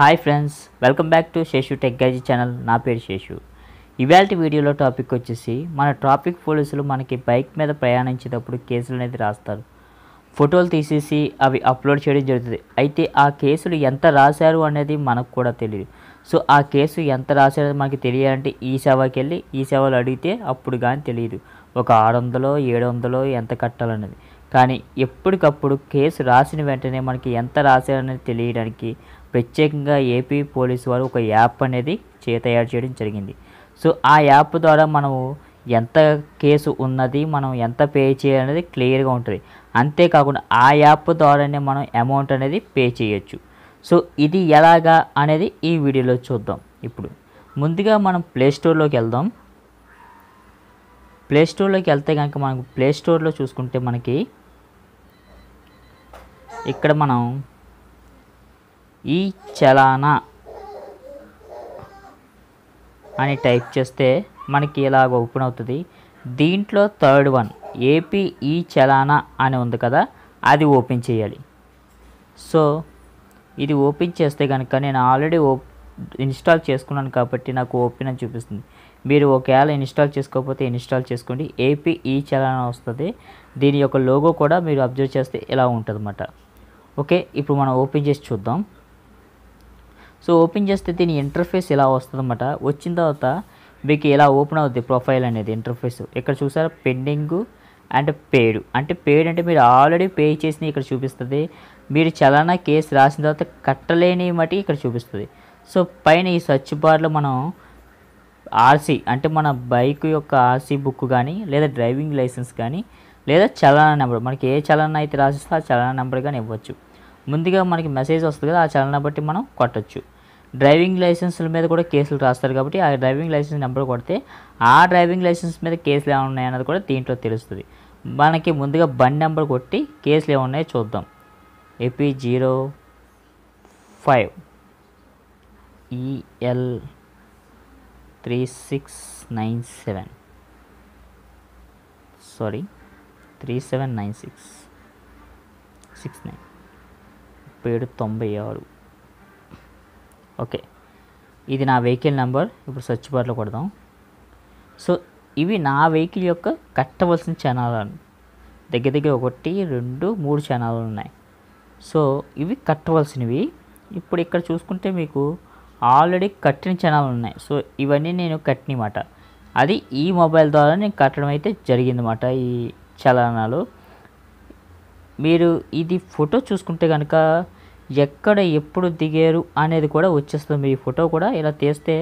hi friends welcome back to Seshu technology channel నా పేరు శేషు ఇవాళ వీడియోలో టాపిక్ వచ్చేసి మన ట్రాఫిక్ పోలీసులు మనకి బైక్ మీద ప్రయాణించేటప్పుడు కేసులు అనేది రాస్తారు ఫోటోలు తీసేసి అవి అప్లోడ్ చేయడం జరుగుతుంది అయితే ఆ కేసులు ఎంత రాశారు అనేది మనకు కూడా తెలియదు సో ఆ కేసు ఎంత రాశారో మనకి తెలియాలంటే ఈ సేవకి వెళ్ళి ఈ సేవలు అడిగితే అప్పుడు కానీ తెలియదు ఒక ఆరు వందలో ఏడు వందలో ఎంత కట్టాలన్నది కానీ ఎప్పటికప్పుడు కేసు రాసిన వెంటనే మనకి ఎంత రాశారనేది తెలియడానికి ప్రత్యేకంగా ఏపీ పోలీసు వారు ఒక యాప్ అనేది చే తయారు చేయడం జరిగింది సో ఆ యాప్ ద్వారా మనము ఎంత కేసు ఉన్నది మనం ఎంత పే చేయాలనేది క్లియర్గా ఉంటుంది అంతేకాకుండా ఆ యాప్ ద్వారానే మనం అమౌంట్ అనేది పే చేయొచ్చు సో ఇది ఎలాగా అనేది ఈ వీడియోలో చూద్దాం ఇప్పుడు ముందుగా మనం ప్లేస్టోర్లోకి వెళ్దాం ప్లేస్టోర్లోకి వెళ్తే కనుక మనకు ప్లేస్టోర్లో చూసుకుంటే మనకి ఇక్కడ మనం ఈ చలానా అని టైప్ చేస్తే మనకి ఇలాగ ఓపెన్ అవుతుంది దీంట్లో థర్డ్ వన్ ఏపీ ఈ చలానా అని ఉంది కదా అది ఓపెన్ చేయాలి సో ఇది ఓపెన్ చేస్తే కనుక నేను ఆల్రెడీ ఓప్ ఇన్స్టాల్ చేసుకున్నాను కాబట్టి నాకు ఓపెన్ అని చూపిస్తుంది మీరు ఒకవేళ ఇన్స్టాల్ చేసుకోకపోతే ఇన్స్టాల్ చేసుకోండి ఏపీ ఈ చలానా వస్తుంది దీని యొక్క లోగో కూడా మీరు అబ్జర్వ్ చేస్తే ఇలా ఉంటుంది ఓకే ఇప్పుడు మనం ఓపెన్ చేసి చూద్దాం సో ఓపెన్ చేస్తే దీని ఇంటర్ఫేస్ ఇలా వస్తుందన్నమాట వచ్చిన తర్వాత మీకు ఇలా ఓపెన్ అవుతుంది ప్రొఫైల్ అనేది ఇంటర్ఫేస్ ఇక్కడ చూసారా పెండింగ్ అండ్ పేడ్ అంటే పేడ్ అంటే మీరు ఆల్రెడీ పే చేసినవి ఇక్కడ చూపిస్తుంది మీరు చలానా కేసు రాసిన తర్వాత కట్టలేని మటి ఇక్కడ చూపిస్తుంది సో పైన ఈ సర్చ్ బార్లో మనం ఆర్సీ అంటే మన బైక్ యొక్క ఆర్సీ బుక్ కానీ లేదా డ్రైవింగ్ లైసెన్స్ కానీ లేదా చలానా నెంబర్ మనకి ఏ చలానా అయితే రాసిస్తే ఆ చలానా నెంబర్ కానీ ఇవ్వచ్చు ముందుగా మనకి మెసేజ్ వస్తుంది కదా ఆ చలన బట్టి మనం కొట్టచ్చు డ్రైవింగ్ లైసెన్స్ల మీద కూడా కేసులు రాస్తారు కాబట్టి ఆ డ్రైవింగ్ లైసెన్స్ నెంబర్ కొడితే ఆ డ్రైవింగ్ లైసెన్స్ మీద కేసులు ఏమైనా అన్నది కూడా దీంట్లో తెలుస్తుంది మనకి ముందుగా బండి నెంబర్ కొట్టి కేసులు ఉన్నాయో చూద్దాం AP zero five EL three six nine seven sorry three seven nine six six nine ముప్పై తొంభై ఆరు ఓకే ఇది నా వెహికల్ నెంబర్ ఇప్పుడు సెర్చ్ బార్లో కొడదాం సో ఇవి నా వెహికల్ యొక్క కట్టవలసిన ఛానళ్ళను దగ్గర దగ్గర ఒకటి రెండు మూడు ఛానళ్ళు ఉన్నాయి సో ఇవి కట్టవలసినవి ఇప్పుడు ఇక్కడ చూసుకుంటే మీకు ఆల్రెడీ కట్టిన ఛానల్ ఉన్నాయి సో ఇవన్నీ నేను కట్టినమాట అది ఈ మొబైల్ ద్వారా నేను కట్టడం అయితే జరిగిందన్నమాట ఈ చలనాలు మీరు ఇది ఫోటో చూసుకుంటే కనుక ఎక్కడ ఎప్పుడు దిగారు అనేది కూడా వచ్చేస్తుంది మీ ఫోటో కూడా ఇలా తీస్తే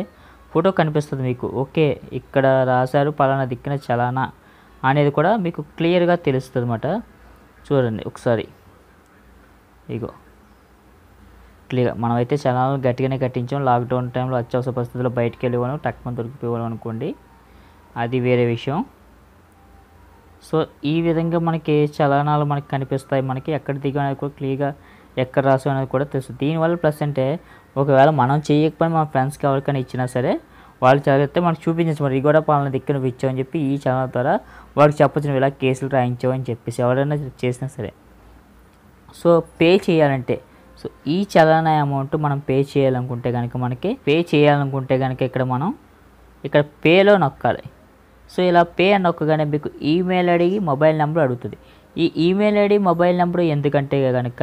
ఫోటో కనిపిస్తుంది మీకు ఓకే ఇక్కడ రాశారు పలానా దిక్కున చలానా అనేది కూడా మీకు క్లియర్గా తెలుస్తుంది అనమాట చూడండి ఒకసారి ఇగో క్లియర్ మనమైతే చలానాలు గట్టిగానే కట్టించాం లాక్డౌన్ టైంలో అత్యవసర పరిస్థితుల్లో బయటకు వెళ్ళేవాళ్ళం టక్మని దొరికిపోయేవాళ్ళం అనుకోండి అది వేరే విషయం సో ఈ విధంగా మనకి చలనాలు మనకి కనిపిస్తాయి మనకి ఎక్కడ దిగా అనేది కూడా క్లియర్గా ఎక్కడ రాసు అనేది కూడా తెలుసు దీనివల్ల ప్లస్ అంటే ఒకవేళ మనం చేయకపోయినా మన ఫ్రెండ్స్కి ఎవరికైనా ఇచ్చినా సరే వాళ్ళు చదివితే మనకు చూపించచ్చు మరి కూడా పాలన దిక్కు ఇచ్చామని చెప్పి ఈ ఛానల్ ద్వారా వాళ్ళకి చెప్పచ్చు ఇలా కేసులు రాయించావు చెప్పేసి ఎవరైనా చేసినా సరే సో పే చేయాలంటే సో ఈ చలాన అమౌంట్ మనం పే చేయాలనుకుంటే కనుక మనకి పే చేయాలనుకుంటే కనుక ఇక్కడ మనం ఇక్కడ పేలో నొక్కాలి సో ఇలా పే అని ఒక్కగానే మీకు ఈమెయిల్ అడిగి మొబైల్ నెంబర్ అడుగుతుంది ఈ ఈమెయిల్ ఐడి మొబైల్ నెంబర్ ఎందుకంటే కనుక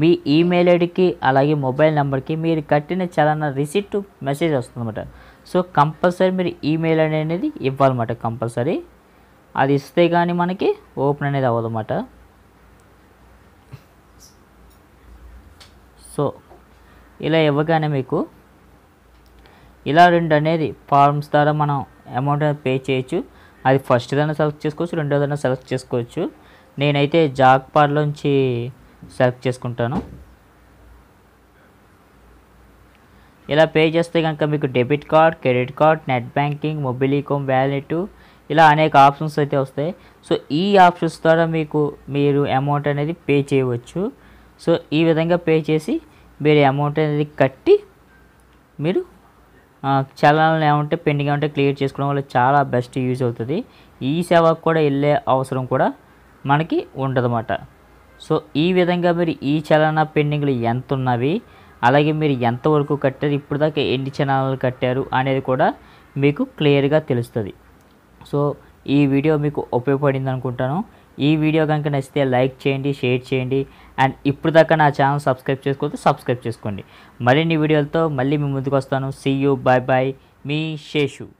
మీ ఈమెయిల్ ఐడికి అలాగే మొబైల్ నెంబర్కి మీరు కట్టిన చలన రిసిప్ట్ మెసేజ్ వస్తుందన్నమాట సో కంపల్సరీ మీరు ఈమెయిల్ ఐడి అనేది ఇవ్వాలన్నమాట కంపల్సరీ అది ఇస్తే కానీ మనకి ఓపెన్ అనేది అవ్వదన్నమాట సో ఇలా ఇవ్వగానే మీకు ఇలా రెండు అనేది ఫార్మ్స్ ద్వారా మనం అమౌంట్ పే చేయొచ్చు అది ఫస్ట్ దాన్ని సెలెక్ట్ చేసుకోవచ్చు రెండో దాన్ని సెలెక్ట్ చేసుకోవచ్చు నేనైతే జాక్ పార్లోంచి సెలెక్ట్ చేసుకుంటాను ఇలా పే చేస్తే కనుక మీకు debit card credit card net banking mobile ఈకోమ్ వ్యాలెట్ ఇలా అనేక ఆప్షన్స్ అయితే వస్తాయి సో ఈ ఆప్షన్స్ ద్వారా మీకు మీరు అమౌంట్ అనేది పే చేయవచ్చు సో ఈ విధంగా పే చేసి మీరు అమౌంట్ అనేది కట్టి మీరు చలనాలు ఏమంటే పెండింగ్ ఏమంటే క్లియర్ చేసుకోవడం వల్ల చాలా బెస్ట్ యూజ్ అవుతుంది ఈ సేవకు కూడా వెళ్ళే అవసరం కూడా మనకి ఉండదన్నమాట సో ఈ విధంగా మీరు ఈ చలనా పెండింగ్లు ఎంత ఉన్నవి అలాగే మీరు ఎంతవరకు కట్టారు ఇప్పుడు దాకా ఎన్ని చలనాలు కట్టారు అనేది కూడా మీకు క్లియర్గా తెలుస్తుంది సో ఈ వీడియో మీకు ఉపయోగపడింది అనుకుంటాను ఈ వీడియో కనుక నచ్చితే లైక్ చేయండి షేర్ చేయండి అండ్ ఇప్పుడు దాకా నా ఛానల్ సబ్స్క్రైబ్ చేసుకోవచ్చు సబ్స్క్రైబ్ చేసుకోండి మరిన్ని వీడియోలతో మళ్ళీ మీ ముందుకు వస్తాను సీ యూ బాయ్ బాయ్ మీ శేషు